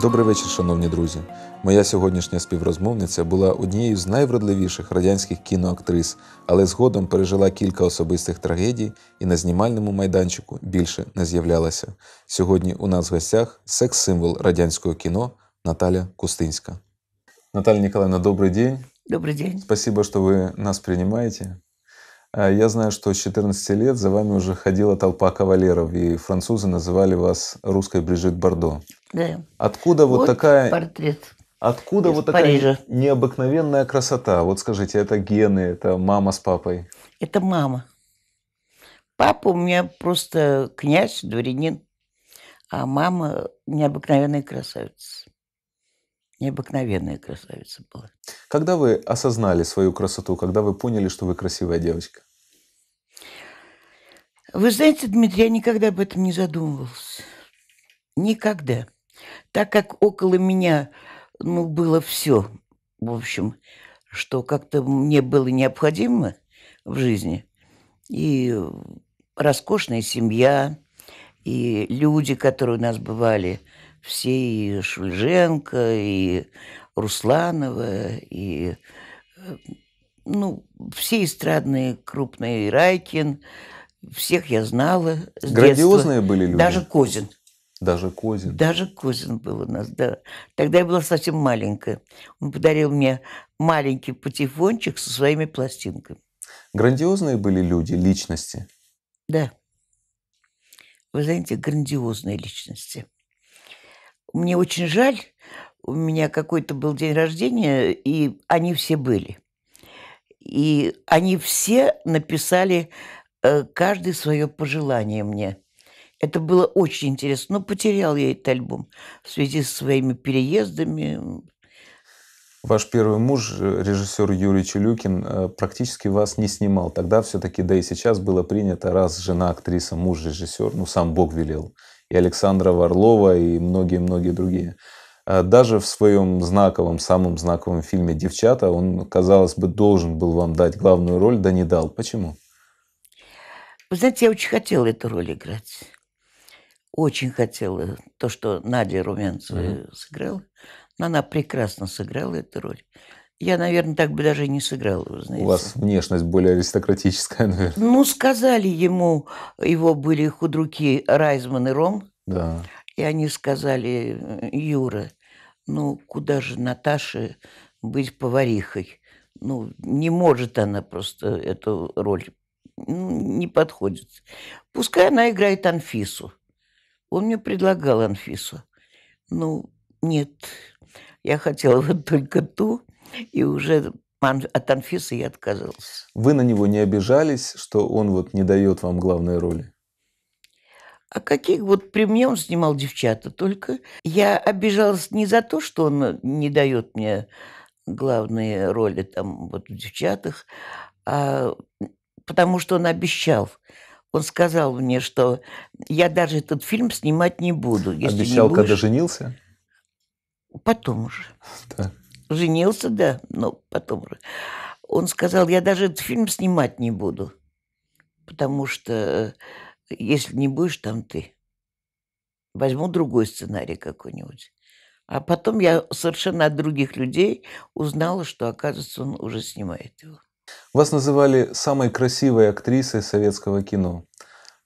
Добрий вечір, шановні друзі. Моя сьогоднішня співрозмовниця була однією з найвродливіших радянських кіноактрис, але згодом пережила кілька особистих трагедій і на знімальному майданчику більше не з'являлася. Сьогодні у нас в гостях секс-символ радянського кіно Наталя Кустинська. Наталя Николаевна, добрий день. Добрый день. Спасибо, що ви нас принимаете. А, я знаю, что с 14 лет за вами уже ходила толпа кавалеров, и французы называли вас русской Брижит Бордо. Да. Откуда вот, вот такая... портрет. Откуда вот такая Парижа. необыкновенная красота? Вот скажите, это гены, это мама с папой? Это мама. Папа у меня просто князь, дворянин, а мама необыкновенная красавица. Необыкновенная красавица была. Когда вы осознали свою красоту, когда вы поняли, что вы красивая девочка? Вы знаете, Дмитрий, я никогда об этом не задумывался. Никогда. Так как около меня ну, было все, в общем, что как-то мне было необходимо в жизни. И роскошная семья, и люди, которые у нас бывали, все и Шульженко, и Русланова, и э, ну, все эстрадные крупные, и Райкин – всех я знала. С Грандиозные детства. были люди. Даже Козин. Даже Козин. Даже Козин был у нас, да. Тогда я была совсем маленькая. Он подарил мне маленький патефончик со своими пластинками. Грандиозные были люди, личности? Да. Вы знаете, грандиозные личности. Мне очень жаль, у меня какой-то был день рождения, и они все были. И они все написали Э, каждый свое пожелание мне. Это было очень интересно. Но ну, потерял я этот альбом в связи со своими переездами. Ваш первый муж, э, режиссер Юрий Чулюкин, э, практически вас не снимал. Тогда все-таки, да и сейчас было принято, раз жена актриса, муж режиссер, ну сам Бог велел. И Александра Варлова, и многие-многие другие. Даже в своем знаковом, самом знаковом фильме «Девчата» он, казалось бы, должен был вам дать главную роль, да не дал. Почему? Вы знаете, я очень хотела эту роль играть. Очень хотела то, что Надя Румянцева mm-hmm. сыграла. Но она прекрасно сыграла эту роль. Я, наверное, так бы даже и не сыграла, вы знаете. У вас внешность более аристократическая, наверное. Ну, сказали ему, его были худруки Райзман и Ром. Да. И они сказали, Юра, ну, куда же Наташе быть поварихой? Ну, не может она просто эту роль не подходит. Пускай она играет Анфису. Он мне предлагал Анфису. Ну, нет, я хотела вот только ту, и уже от Анфисы я отказалась. Вы на него не обижались, что он вот не дает вам главной роли? А каких вот при мне он снимал девчата только? Я обижалась не за то, что он не дает мне главные роли там вот в девчатах, а потому что он обещал. Он сказал мне, что я даже этот фильм снимать не буду. Если обещал, не будешь... когда женился? Потом уже. Да. Женился, да, но потом уже. Он сказал, я даже этот фильм снимать не буду, потому что э, если не будешь там ты, возьму другой сценарий какой-нибудь. А потом я совершенно от других людей узнала, что, оказывается, он уже снимает его. Вас называли самой красивой актрисой советского кино.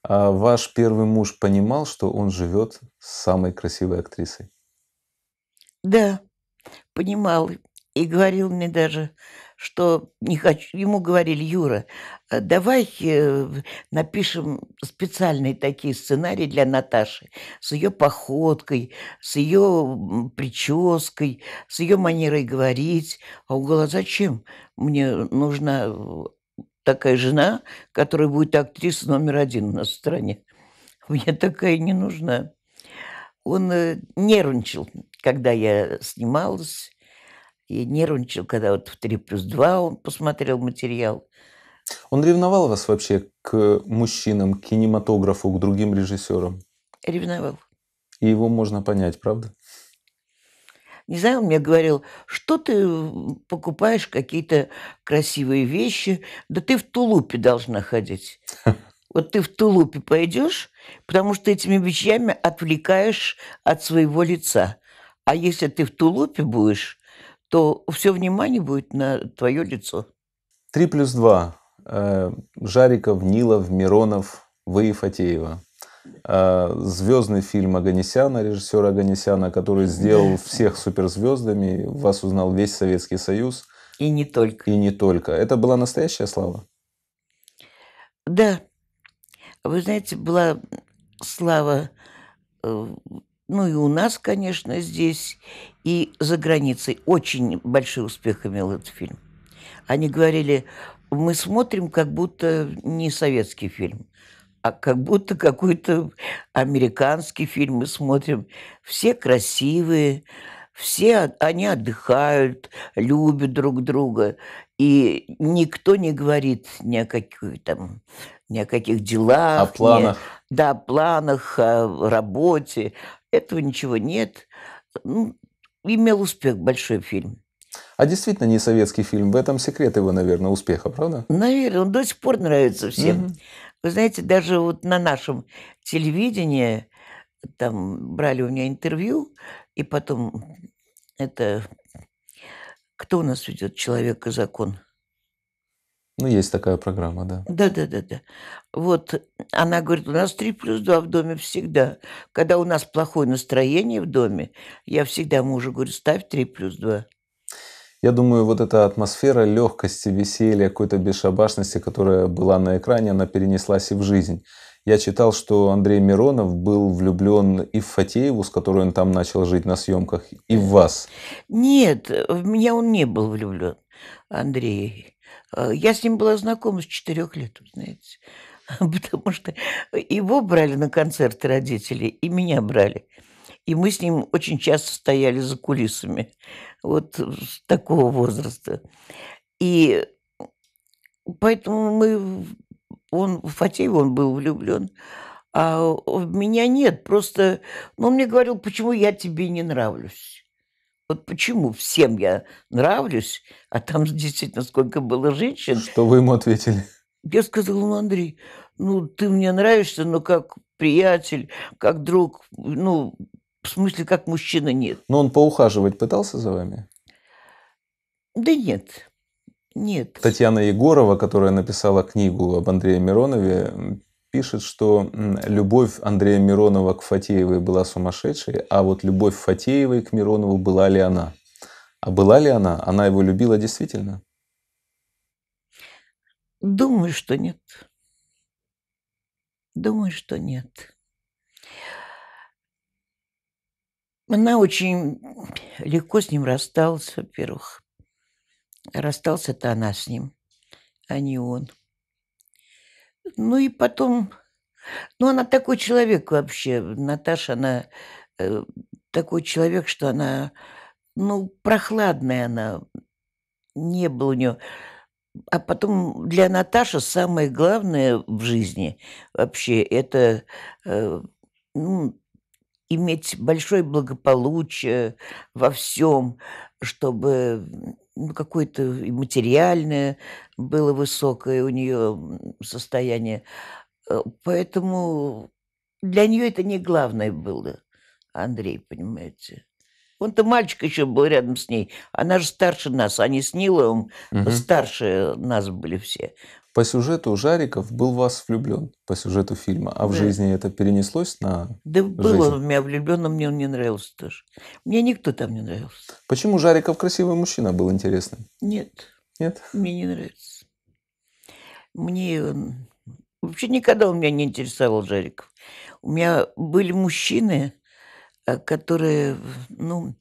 А ваш первый муж понимал, что он живет с самой красивой актрисой? Да, понимал. И говорил мне даже, что не хочу. Ему говорили, Юра, э, давай э, напишем специальные такие сценарии для Наташи с ее походкой, с ее прической, с ее манерой говорить. А он говорил, «А зачем? Мне нужна э, такая жена, которая будет актриса номер один у нас в стране. Мне такая не нужна. Он нервничал, когда я снималась, и нервничал, когда вот в 3 плюс 2 он посмотрел материал. Он ревновал вас вообще к мужчинам, к кинематографу, к другим режиссерам? Ревновал. И его можно понять, правда? Не знаю, он мне говорил, что ты э, покупаешь какие-то красивые вещи, да ты в тулупе должна ходить. Вот ты в тулупе пойдешь, потому что этими вещами отвлекаешь от своего лица. А если ты в тулупе будешь, то все внимание будет на твое лицо. три плюс два э, Жариков, Нилов, Миронов, вы и Фатеева. Э, Звездный фильм Аганесяна, режиссера Аганесяна, который сделал всех суперзвездами, вас узнал весь Советский Союз. И не только. И не только. Это была настоящая слава? Да. Вы знаете, была слава э, ну и у нас, конечно, здесь, и за границей. Очень большой успех имел этот фильм. Они говорили, мы смотрим как будто не советский фильм, а как будто какой-то американский фильм мы смотрим. Все красивые, все они отдыхают, любят друг друга, и никто не говорит ни о каких там ни о каких делах, о планах. Ни, да, о планах, о работе этого ничего нет. Ну, имел успех большой фильм. А действительно не советский фильм. В этом секрет его, наверное, успеха, правда? Наверное, он до сих пор нравится всем. Угу. Вы знаете, даже вот на нашем телевидении там брали у меня интервью, и потом это кто у нас ведет человек и закон? Ну, есть такая программа, да. Да, да, да, да. Вот э, она говорит, у нас три плюс два в доме всегда. Когда у нас плохое настроение в доме, я всегда мужу говорю, ставь три плюс два. Я думаю, вот эта атмосфера легкости, веселья, какой-то бесшабашности, которая была на экране, она перенеслась и в жизнь. Я читал, что Андрей Миронов был влюблен и в Фатееву, с которой он там начал жить на съемках, и в вас. Нет, в меня он не был влюблен, Андрей. Э, я с ним была знакома с четырех лет, вы знаете. Потому что его брали на концерты родители, и меня брали. И мы с ним очень часто стояли за кулисами. Вот с такого возраста. И поэтому мы... Он, в Фатеев, он был влюблен. А, а меня нет. Просто... Ну, он мне говорил, почему я тебе не нравлюсь. Вот почему всем я нравлюсь, а там действительно сколько было женщин. Что вы ему ответили? Я сказала, ну, Андрей, ну, ты мне нравишься, но как приятель, как друг, ну, в смысле, как мужчина нет. Но он поухаживать пытался за вами? Да нет, нет. Татьяна Егорова, которая написала книгу об Андрее Миронове, пишет, что любовь Андрея Миронова к Фатеевой была сумасшедшей, а вот любовь Фатеевой к Миронову была ли она? А была ли она? Она его любила действительно? Думаю, что нет. Думаю, что нет. Она очень легко с ним рассталась, во-первых. Рассталась это она с ним, а не он. Ну и потом, ну она такой человек вообще, Наташа, она э, такой человек, что она, ну, прохладная она, не было у нее. А потом для Наташи самое главное в жизни вообще это э, ну, иметь большое благополучие во всем, чтобы ну, какое-то материальное было высокое у нее состояние. Э, поэтому для нее это не главное было, Андрей, понимаете. Он-то мальчик еще был рядом с ней. Она же старше нас. Они а с Ниловым угу. старше нас были все. По сюжету Жариков был в вас влюблен, по сюжету фильма. А да. в жизни это перенеслось на Да был он в меня влюблен, но мне он не нравился тоже. Мне никто там не нравился. Почему Жариков красивый мужчина был интересным? Нет. Нет? Мне не нравится. Мне он... Вообще никогда у меня не интересовал Жариков. У меня были мужчины, Э, которые ну,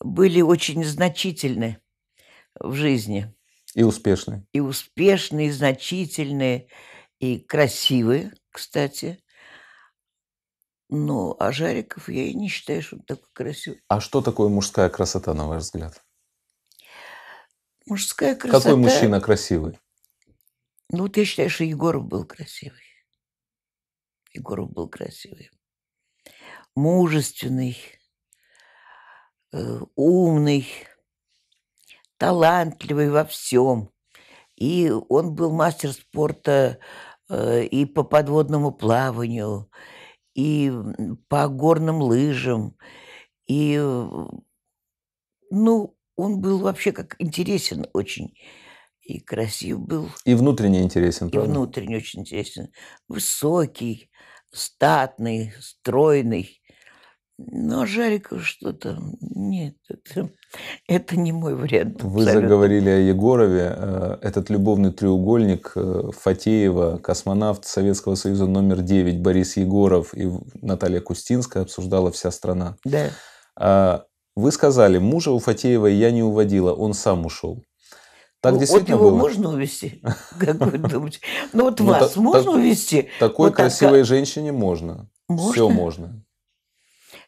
были очень значительны в жизни. И успешные И успешные, и значительные, и красивые, кстати. Ну, а Жариков я и не считаю, что он такой красивый. А что такое мужская красота, на ваш взгляд? Мужская красота... Какой мужчина красивый? Ну, вот я считаю, что Егоров был красивый. Егоров был красивый мужественный, э, умный, талантливый во всем. И он был мастер спорта э, и по подводному плаванию, и по горным лыжам, и, ну, он был вообще как интересен очень и красив был. И внутренне интересен, правда? И внутренне очень интересен. Высокий, статный, стройный. Но Жариков что-то... Нет, это, это не мой вариант. Абсолютно. Вы заговорили о Егорове. Э, этот любовный треугольник э, Фатеева, космонавт Советского Союза номер 9 Борис Егоров и Наталья Кустинская обсуждала вся страна. Да. А, вы сказали, мужа у Фатеева я не уводила, он сам ушел. Так ну, действительно вот его было? можно увезти, как вы думаете? Ну вот ну, вас можно увезти. Такой а красивой женщине можно. Все можно.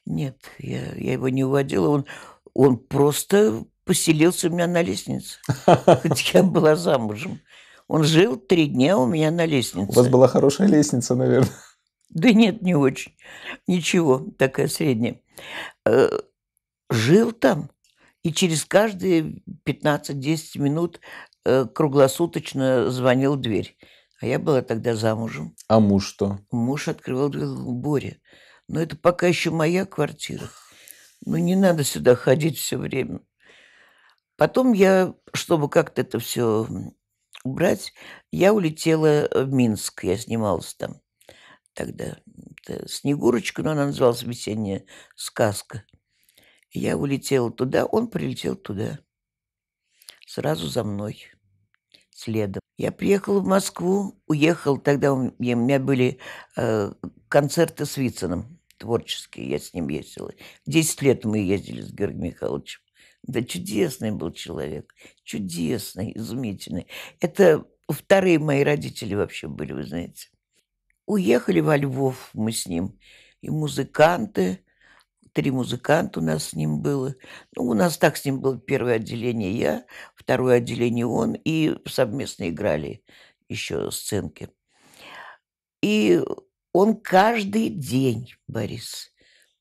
Нет, я, я его не уводила. Он, он просто поселился у меня на лестнице. Хоть я была замужем. Он жил три дня у меня на лестнице. У вас была хорошая лестница, наверное. Да нет, не очень. Ничего, такая средняя. Э, жил там. И через каждые 15-10 минут э, круглосуточно звонил в дверь. А я была тогда замужем. А муж что? Муж открывал дверь, Боря, но это пока еще моя квартира. Но ну, не надо сюда ходить все время. Потом я, чтобы как-то это все убрать, я улетела в Минск. Я снималась там тогда. Это Снегурочка, но она называлась «Весенняя сказка». Я улетела туда, он прилетел туда. Сразу за мной следом. Я приехал в Москву, уехал, тогда у меня, были э, концерты с Вицином творческие, я с ним ездила. Десять лет мы ездили с Георгием Михайловичем. Да чудесный был человек, чудесный, изумительный. Это вторые мои родители вообще были, вы знаете. Уехали во Львов мы с ним, и музыканты, три музыканта у нас с ним было. Ну, у нас так с ним было первое отделение я, второе отделение он, и совместно играли еще сценки. И он каждый день, Борис,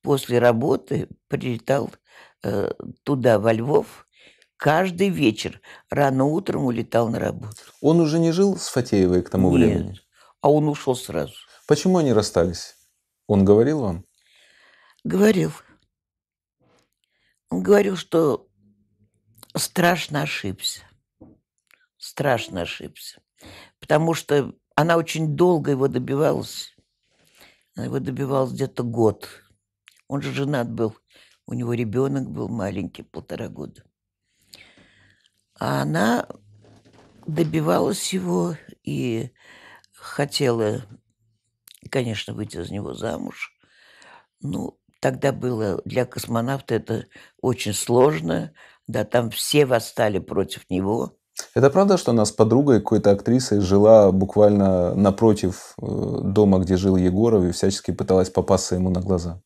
после работы прилетал э, туда, во Львов, каждый вечер. Рано утром улетал на работу. Он уже не жил с Фатеевой к тому Нет, времени? а он ушел сразу. Почему они расстались? Он говорил вам? Говорил. Он говорил, что страшно ошибся. Страшно ошибся. Потому что она очень долго его добивалась. Она его добивалась где-то год. Он же женат был. У него ребенок был маленький, полтора года. А она добивалась его и хотела, конечно, выйти за него замуж. Ну, тогда было для космонавта это очень сложно – да там все восстали против него. Это правда, что она с подругой какой-то актрисой жила буквально напротив э, дома, где жил Егоров, и всячески пыталась попасться ему на глаза?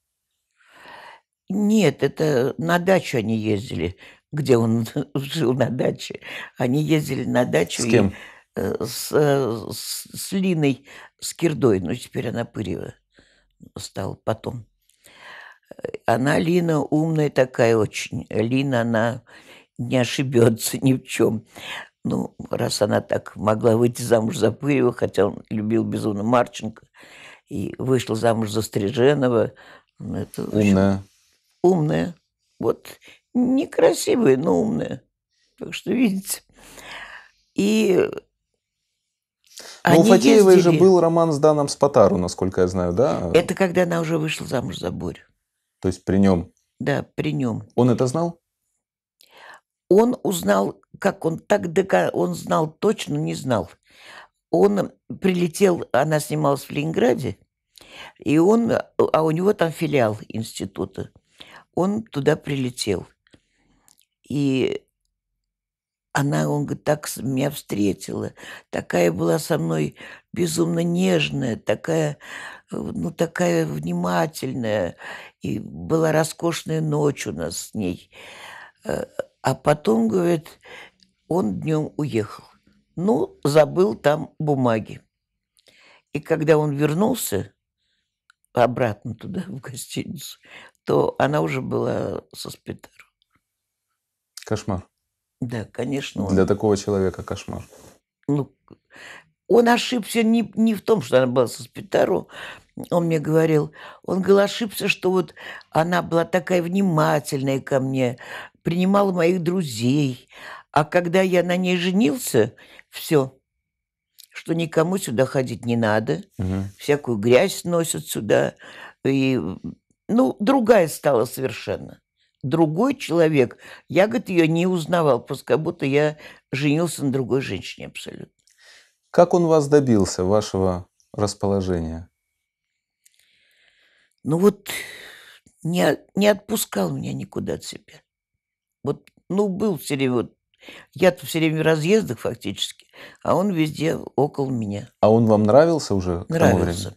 Нет, это на дачу они ездили, где он жил на даче. Они ездили на дачу. С кем? И, э, э, с, с, с Линой но ну теперь она Пырева стала потом. Она, Лина, умная такая очень. Лина, она не ошибется ни в чем. Ну, раз она так могла выйти замуж за Пырева, хотя он любил безумно Марченко, и вышла замуж за Стриженова. Ну, это, умная. Общем, умная. Вот некрасивая, но умная. Так что, видите. И но ну, у Фатеевой ездили... же был роман с Даном Спотару насколько я знаю, да? Это когда она уже вышла замуж за Борю. То есть при нем? Да, при нем. Он это знал? Он узнал, как он так дока... он знал точно, не знал. Он прилетел, она снималась в Ленинграде, и он, а у него там филиал института. Он туда прилетел. И она, он говорит, так меня встретила, такая была со мной безумно нежная, такая, ну, такая внимательная. И была роскошная ночь у нас с ней. Э, а потом, говорит, он днем уехал. Ну, забыл там бумаги. И когда он вернулся обратно туда, в гостиницу, то она уже была со Спитару. Кошмар. Да, конечно. Он... Для такого человека кошмар. Ну, он ошибся не, не в том, что она была со Спитару, он мне говорил, он голошибся, что вот она была такая внимательная ко мне, принимала моих друзей. А когда я на ней женился, все, что никому сюда ходить не надо, угу. всякую грязь носят сюда. И, ну, другая стала совершенно. Другой человек. Я, говорит, ее не узнавал, пускай будто я женился на другой женщине абсолютно. Как он вас добился, вашего расположения? Ну вот не, не отпускал меня никуда от себя. Вот, ну, был все время, вот, я-то все время в разъездах фактически, а он везде около меня. А он вам нравился уже нравился. к тому времени? Нравился.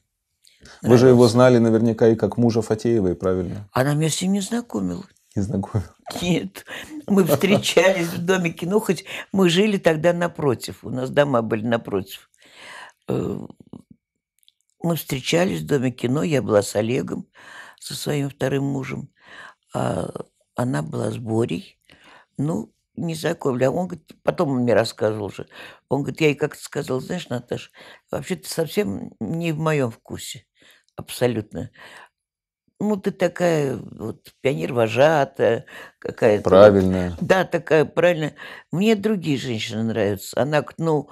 Вы же его знали наверняка и как мужа Фатеевой, правильно? Она меня с ним не знакомила. Не знакомила? Нет. Мы встречались в домике, ну хоть мы жили тогда напротив. У нас дома были напротив. Э, мы встречались в Доме кино, я была с Олегом, со своим вторым мужем, а она была с Борей. Ну, не знакомлю. А он говорит, потом он мне рассказывал уже. Он говорит, я ей как-то сказал, знаешь, Наташа, вообще-то совсем не в моем вкусе. Абсолютно. Ну, ты такая вот пионер-вожатая какая-то. Правильная. Вот. Да, такая правильная. Мне другие женщины нравятся. Она говорит, ну,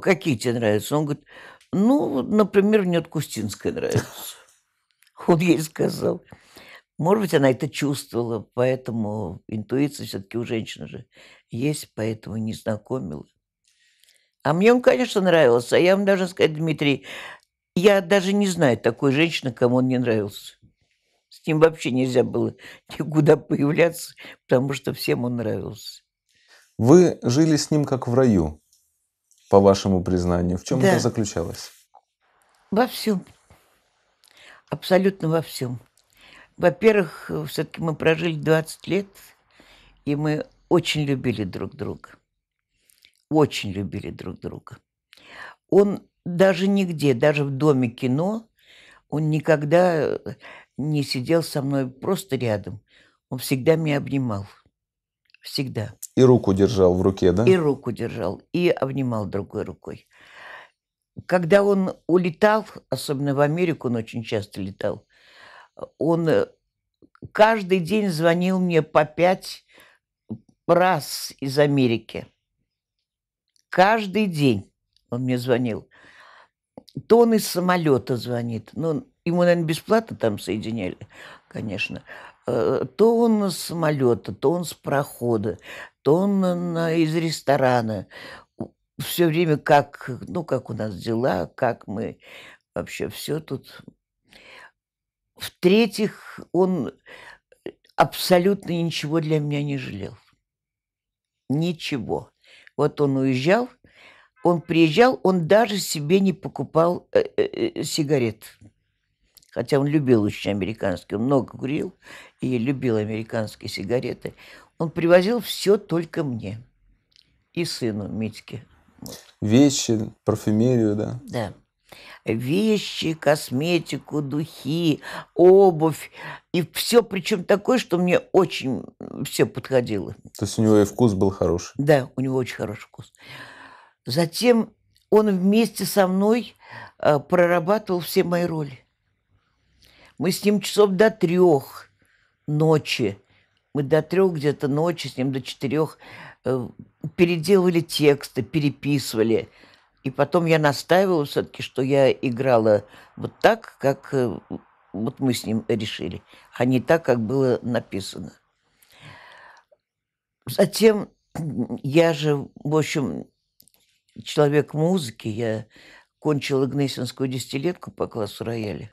какие тебе нравятся? Он говорит, ну, например, мне от Кустинской нравится. Он ей сказал. Может быть, она это чувствовала, поэтому интуиция все-таки у женщины же есть, поэтому не знакомила. А мне он, конечно, нравился. А я вам даже сказать, Дмитрий, я даже не знаю такой женщины, кому он не нравился. С ним вообще нельзя было никуда появляться, потому что всем он нравился. Вы жили с ним как в раю по вашему признанию. В чем да. это заключалось? Во всем. Абсолютно во всем. Во-первых, все-таки мы прожили 20 лет, и мы очень любили друг друга. Очень любили друг друга. Он даже нигде, даже в доме кино, он никогда не сидел со мной просто рядом. Он всегда меня обнимал. Всегда. И руку держал в руке, да? И руку держал, и обнимал другой рукой. Когда он улетал, особенно в Америку, он очень часто летал, он э, каждый день звонил мне по пять раз из Америки. Каждый день он мне звонил. То он из самолета звонит. но ну, ему, наверное, бесплатно там соединяли, конечно. Э, то он с самолета, то он с прохода, то он из ресторана. Все время как, ну, как у нас дела, как мы вообще все тут. В-третьих, он э, абсолютно ничего для меня не жалел. Ничего. Вот он уезжал, он приезжал, он даже себе не покупал э, сигарет хотя он любил очень американские, много курил и любил американские сигареты, он привозил все только мне и сыну Митьке. Вот. Вещи, парфюмерию, да? Да. Вещи, косметику, духи, обувь. И все, причем такое, что мне очень все подходило. То есть у него и вкус был хороший? Да, у него очень хороший вкус. Затем он вместе со мной а, прорабатывал все мои роли. Мы с ним часов до трех ночи. Мы до трех где-то ночи, с ним до четырех э, переделывали тексты, переписывали. И потом я настаивала все-таки, что я играла вот так, как э, вот мы с ним решили, а не так, как было написано. Затем я же, в общем, человек музыки, я кончила Гнесинскую десятилетку по классу рояля.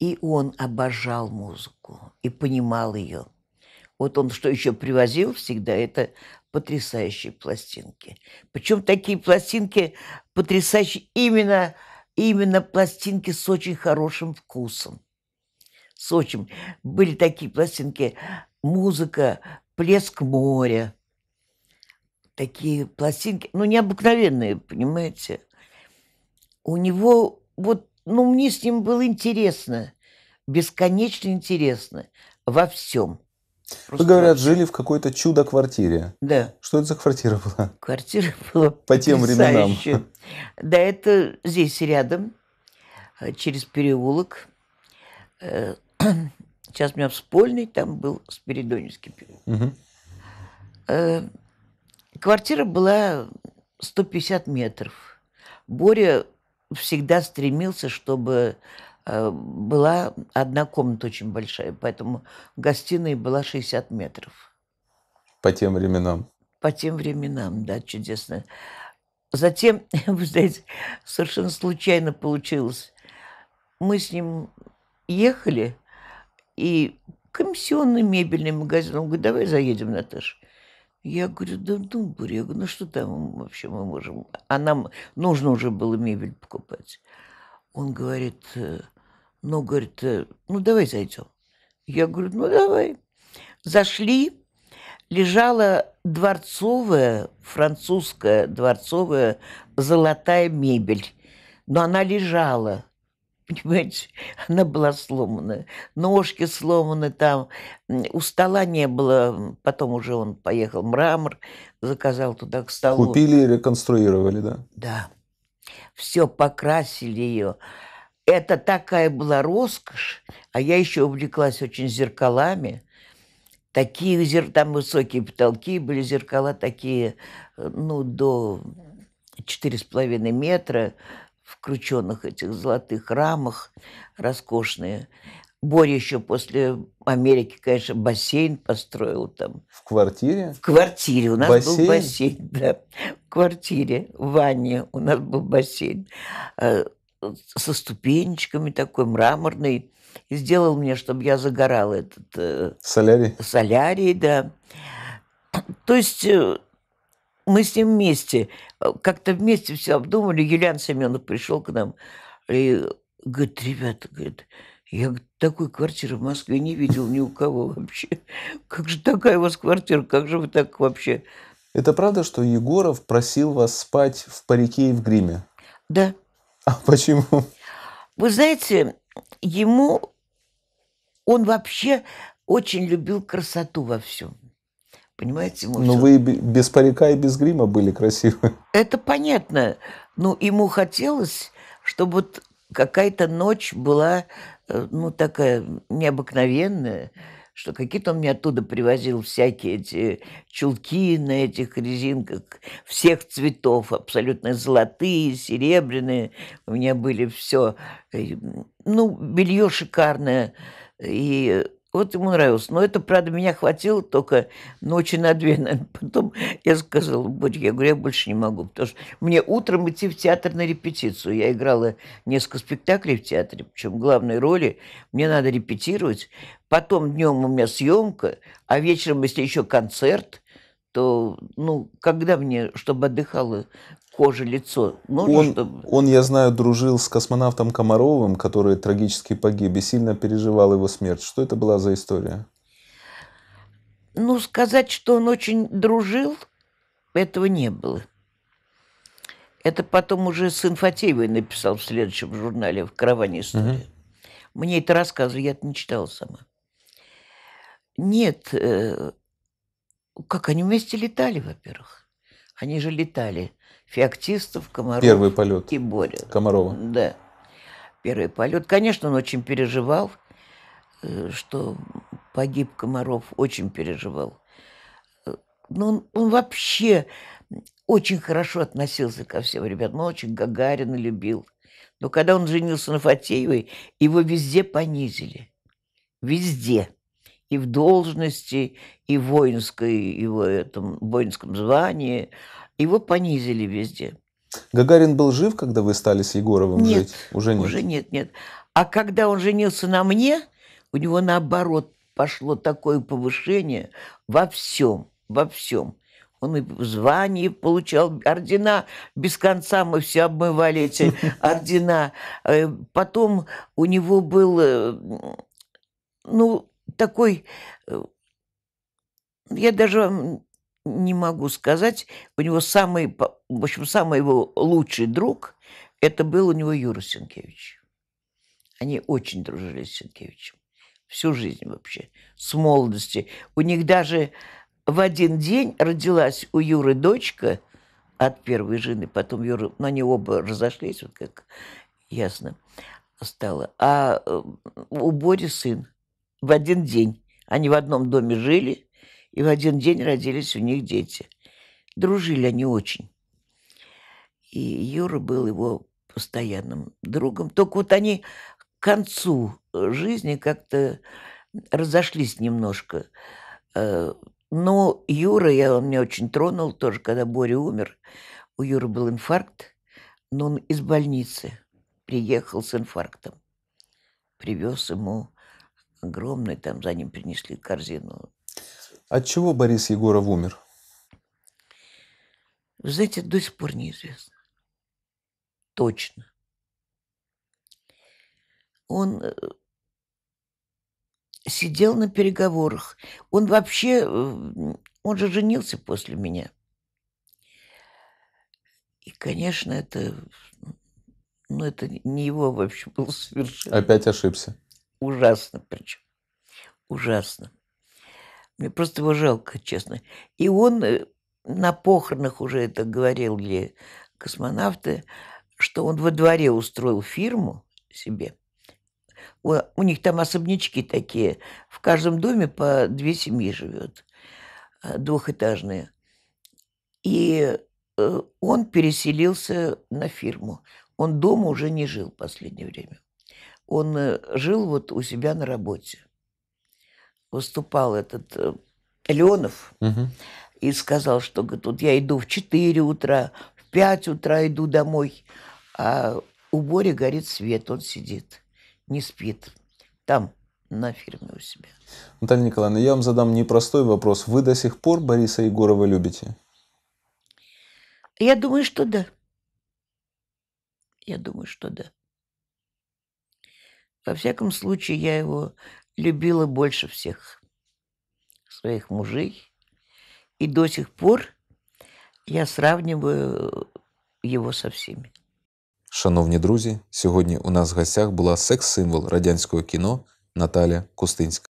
И он обожал музыку и понимал ее. Вот он что еще привозил всегда, это потрясающие пластинки. Причем такие пластинки потрясающие именно, именно пластинки с очень хорошим вкусом. С очень. Были такие пластинки «Музыка», «Плеск моря», такие пластинки, ну, необыкновенные, понимаете. У него вот ну мне с ним было интересно, бесконечно интересно во всем. Просто Вы, говорят, вообще. жили в какой-то чудо-квартире. Да. Что это за квартира была? Квартира была По тем временам. Да, это здесь рядом, э, через переулок. Э, сейчас у меня вспольный, там был Спиридоневский переулок. Угу. Квартира была 150 метров. Боря всегда стремился, чтобы э, была одна комната очень большая, поэтому гостиная была 60 метров. По тем временам. По тем временам, да, чудесно. Затем, вы знаете, совершенно случайно получилось. Мы с ним ехали, и комиссионный мебельный магазин. Он говорит, давай заедем, Наташа. Я говорю, да ну, Буря, ну что там вообще мы можем? А нам нужно уже было мебель покупать. Он говорит, «Э, ну, говорит, э, ну, давай зайдем. Я говорю, ну, давай. Зашли, лежала дворцовая, французская дворцовая золотая мебель. Но она лежала – понимаете, она была сломана, ножки сломаны там, у стола не было, потом уже он поехал мрамор, заказал туда к столу. Купили и реконструировали, да? Да, все покрасили ее. Это такая была роскошь, а я еще увлеклась очень зеркалами. Такие зер... там высокие потолки были, зеркала такие, э, ну, до четыре с половиной метра, в крученных этих золотых рамах, роскошные. Боря еще после Америки, конечно, бассейн построил там. В квартире? В квартире. У нас бассейн? был бассейн, да. В квартире, в ванне у нас был бассейн. Э, со ступенечками такой, мраморный. И сделал мне, чтобы я загорала этот... Э, солярий? Солярий, да. То есть э, мы с ним вместе, э, как-то вместе все обдумали. Юлиан Семенов пришел к нам и говорит, ребята, говорит, я такой квартиры в Москве не видел ни у кого вообще. Как же такая у вас квартира, как же вы так вообще? Это правда, что Егоров просил вас спать в парике и в гриме? Да. А почему? Вы знаете, ему он вообще очень любил красоту во всем. Понимаете? Мы Но ну, вы без парика и без грима были красивы. Это понятно. Ну, ему хотелось, чтобы вот какая-то ночь была, э, ну, такая необыкновенная, что какие-то он мне оттуда привозил всякие эти чулки на этих резинках всех цветов, абсолютно золотые, серебряные. У меня были все. Э, ну, белье шикарное. И вот ему нравилось. Но это, правда, меня хватило только ночи на две. Наверное. Потом я сказала, Борь, я говорю, я больше не могу, потому что мне утром идти в театр на репетицию. Я играла несколько спектаклей в театре, причем главной роли. Мне надо репетировать. Потом днем у меня съемка, а вечером, если еще концерт, то, ну, когда мне, чтобы отдыхала кожи, лицо. Нужно, он, чтобы... он, я знаю, дружил с космонавтом Комаровым, который трагически погиб, и сильно переживал его смерть. Что это была за история? Ну, сказать, что он очень дружил, этого не было. Это потом уже сын Фатеевой написал в следующем журнале «В караване история». Угу. Мне это рассказывали, я это не читала сама. Нет, э, как они вместе летали, во-первых. Они же летали. Феоктистов, Комарова, Первый полет. и Боря. Комарова. Да. Первый полет. Конечно, он очень переживал, э, что погиб Комаров. Очень переживал. Э, но он, он вообще очень хорошо относился ко всем ребятам. Он очень Гагарина любил. Но когда он женился на Фатеевой, его везде понизили. Везде и в должности, и в воинской, его этом воинском звании. Его понизили везде. Гагарин был жив, когда вы стали с Егоровым нет, жить? Уже нет. Уже нет, нет. А когда он женился на мне, у него наоборот пошло такое повышение во всем, во всем. Он и в звании получал ордена. Без конца мы все обмывали эти ордена. Э, потом у него был, э, ну, такой... Э, я даже не могу сказать. У него самый, в общем, самый его лучший друг, это был у него Юра Сенкевич. Они очень дружили с Сенкевичем. Всю жизнь вообще, с молодости. У них даже в один день родилась у Юры дочка от первой жены, потом Юра, но ну, они оба разошлись, вот как ясно стало. А э, у Бори сын в один день. Они в одном доме жили, и в один день родились у них дети. Дружили они очень. И Юра был его постоянным другом. Только вот они к концу э, жизни как-то разошлись немножко. Э, но Юра, я, он меня очень тронул тоже, когда Боря умер. У Юры был инфаркт, но он из больницы приехал с инфарктом. Привез ему огромный, там за ним принесли корзину. От чего Борис Егоров умер? Вы знаете, до сих пор неизвестно. Точно. Он э, сидел на переговорах. Он вообще, э, он же женился после меня. И, конечно, это, ну, это не его вообще было совершенно. Опять ошибся. Ужасно причем. Ужасно. Мне просто его жалко, честно. И он э, на похоронах уже это говорил ли космонавты, что он во дворе устроил фирму себе. У, у них там особнячки такие. В каждом доме по две семьи живет, э, двухэтажные. И э, он переселился на фирму. Он дома уже не жил в последнее время он э, жил вот у себя на работе. Выступал этот э, Леонов угу. и сказал, что говорит, вот я иду в 4 утра, в 5 утра иду домой, а у Бори горит свет, он сидит, не спит. Там, на фирме у себя. Наталья Николаевна, я вам задам непростой вопрос. Вы до сих пор Бориса Егорова любите? Я думаю, что да. Я думаю, что да. Во всяком случае, я его любила больше всех своих мужей. И до сих пор я сравниваю его со всеми. Шановні друзі, сьогодні у нас в гостях була секс-символ радянського кіно Наталя Кустинська.